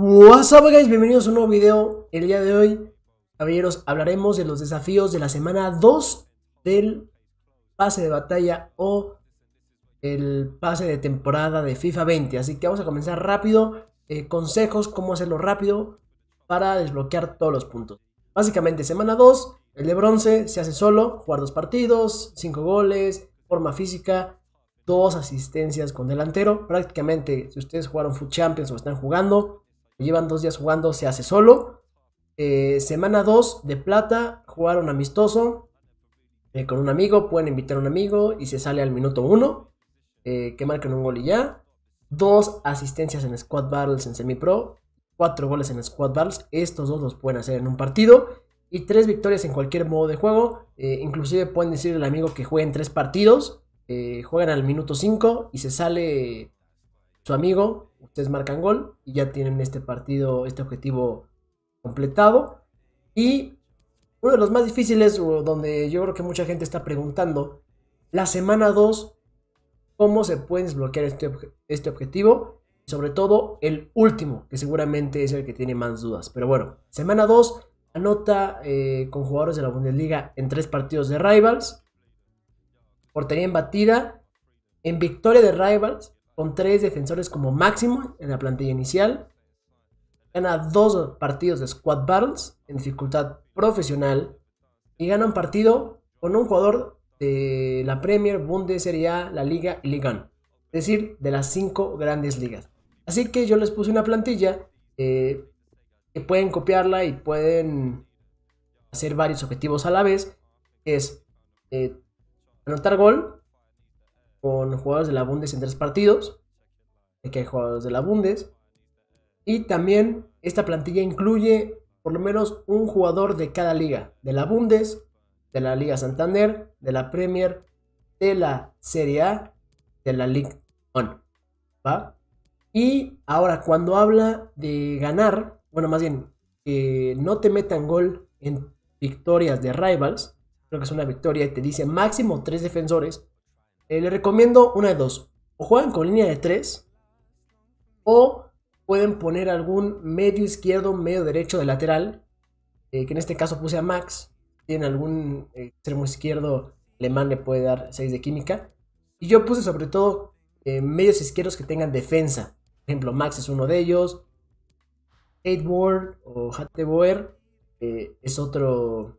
What's up guys, bienvenidos a un nuevo video. El día de hoy, caballeros, hablaremos de los desafíos de la semana 2 del pase de batalla o el pase de temporada de FIFA 20. Así que vamos a comenzar rápido. Eh, consejos, cómo hacerlo rápido para desbloquear todos los puntos. Básicamente, semana 2, el de bronce se hace solo, jugar dos partidos, cinco goles, forma física, dos asistencias con delantero. Prácticamente, si ustedes jugaron Food Champions o están jugando, llevan dos días jugando, se hace solo. Eh, semana 2 de plata, jugaron amistoso eh, con un amigo, pueden invitar a un amigo y se sale al minuto 1, eh, que marcan un gol y ya. Dos asistencias en Squad Battles en Semi-Pro, cuatro goles en Squad Battles, estos dos los pueden hacer en un partido. Y tres victorias en cualquier modo de juego. inclusive pueden decirle al amigo que en tres partidos. juegan al minuto 5 y se sale su amigo, ustedes marcan gol y ya tienen este partido, este objetivo completado. Y uno de los más difíciles, donde yo creo que mucha gente está preguntando, la semana 2, ¿cómo se puede desbloquear este, este objetivo? sobre todo el último, que seguramente es el que tiene más dudas. Pero bueno, semana 2 anota eh, con jugadores de la Bundesliga en tres partidos de Rivals, portería en batida, en victoria de Rivals con tres defensores como máximo en la plantilla inicial. Gana dos partidos de squad battles en dificultad profesional. Y gana un partido con un jugador de la Premier, Bundesliga, la Liga y Liga Es decir, de las cinco grandes ligas. Así que yo les puse una plantilla eh, que pueden copiarla y pueden hacer varios objetivos a la vez. Es eh, anotar gol, con jugadores de la Bundes en tres partidos. que hay jugadores de la Bundes. Y también esta plantilla incluye por lo menos un jugador de cada liga. De la Bundes, de la Liga Santander, de la Premier, de la Serie A, de la Ligue 1. ¿Va? Y ahora cuando habla de ganar, bueno, más bien, que no te metan gol en victorias de rivals, creo que es una victoria y te dice máximo tres defensores eh, le recomiendo una de dos. O juegan con línea de tres, o pueden poner algún medio izquierdo, medio derecho de lateral, eh, que en este caso puse a Max. Tiene algún extremo izquierdo, alemán le puede dar seis de química. Y yo puse sobre todo eh, medios izquierdos que tengan defensa. Por ejemplo, Max es uno de ellos. Edward o Hatteboer es otro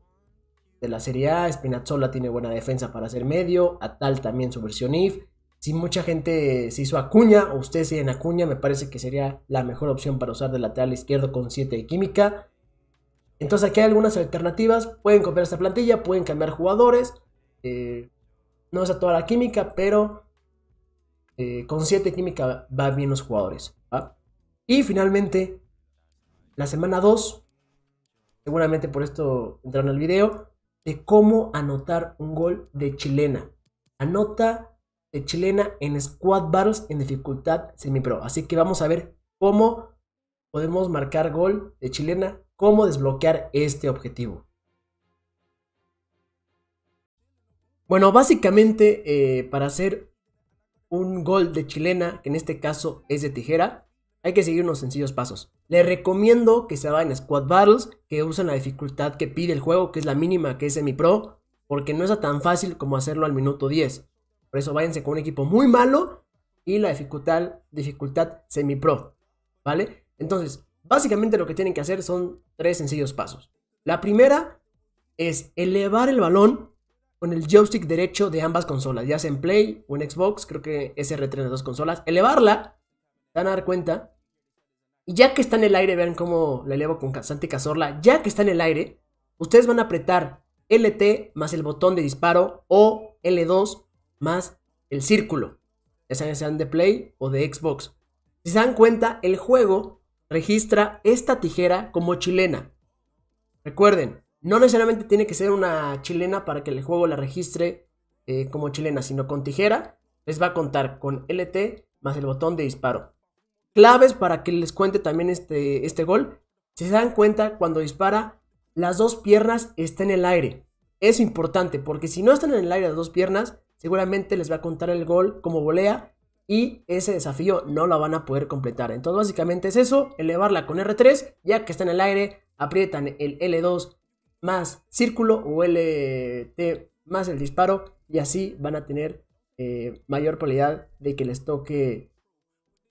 de la Serie A, Spinazzola tiene buena defensa para hacer medio, Atal también su versión IF. Si mucha gente se hizo Acuña o ustedes siguen Acuña, me parece que sería la mejor opción para usar de lateral izquierdo con 7 de química. Entonces aquí hay algunas alternativas, pueden copiar esta plantilla, pueden cambiar jugadores, eh, no es a toda la química, pero eh, con 7 química va bien los jugadores. Y finalmente, la semana 2, seguramente por esto entraron al video, de cómo anotar un gol de chilena. Anota de chilena en squad battles en dificultad semipro. Así que vamos a ver cómo podemos marcar gol de chilena, cómo desbloquear este objetivo. Bueno, básicamente eh, para hacer un gol de chilena, que en este caso es de tijera, hay que seguir unos sencillos pasos. Les recomiendo que se vayan a Squad Battles, que usen la dificultad que pide el juego, que es la mínima, que es semi-pro, porque no es tan fácil como hacerlo al minuto 10. Por eso váyanse con un equipo muy malo y la dificultad, dificultad semi-pro, ¿vale? Entonces, básicamente lo que tienen que hacer son tres sencillos pasos. La primera es elevar el balón con el joystick derecho de ambas consolas, ya sea en Play o en Xbox, creo que es R3 de dos consolas. Elevarla, van a dar cuenta ya que está en el aire, vean cómo la elevo con Santi Cazorla. Ya que está en el aire, ustedes van a apretar LT más el botón de disparo o L2 más el círculo. Ya sean, sean de Play o de Xbox. Si se dan cuenta, el juego registra esta tijera como chilena. Recuerden, no necesariamente tiene que ser una chilena para que el juego la registre eh, como chilena, sino con tijera les va a contar con LT más el botón de disparo claves para que les cuente también este, este gol. Si se dan cuenta, cuando dispara, las dos piernas están en el aire. Es importante, porque si no están en el aire las dos piernas, seguramente les va a contar el gol como volea y ese desafío no lo van a poder completar. Entonces básicamente es eso, elevarla con R3, ya que está en el aire, aprietan el L2 más círculo o LT más el disparo y así van a tener eh, mayor probabilidad de que les toque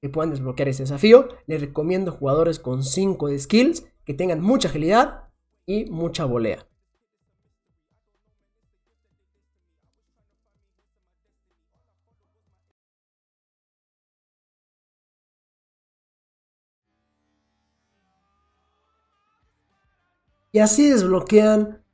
que puedan desbloquear ese desafío. Les recomiendo jugadores con 5 de skills que tengan mucha agilidad y mucha volea. Y así desbloquean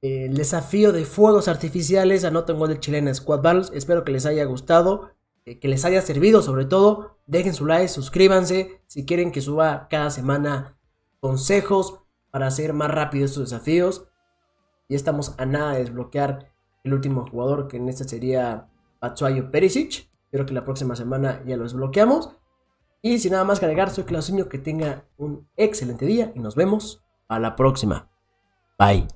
eh, el desafío de fuegos artificiales. Anoten gol de Chilena Squad balls. Espero que les haya gustado. Eh, que les haya servido sobre todo. Dejen su like, suscríbanse si quieren que suba cada semana consejos para hacer más rápido estos desafíos. Y estamos a nada de desbloquear el último jugador, que en este sería Patsuayo Perisic. Espero que la próxima semana ya lo desbloqueamos. Y sin nada más que agregar, soy Clausinho, que tenga un excelente día y nos vemos a la próxima. Bye.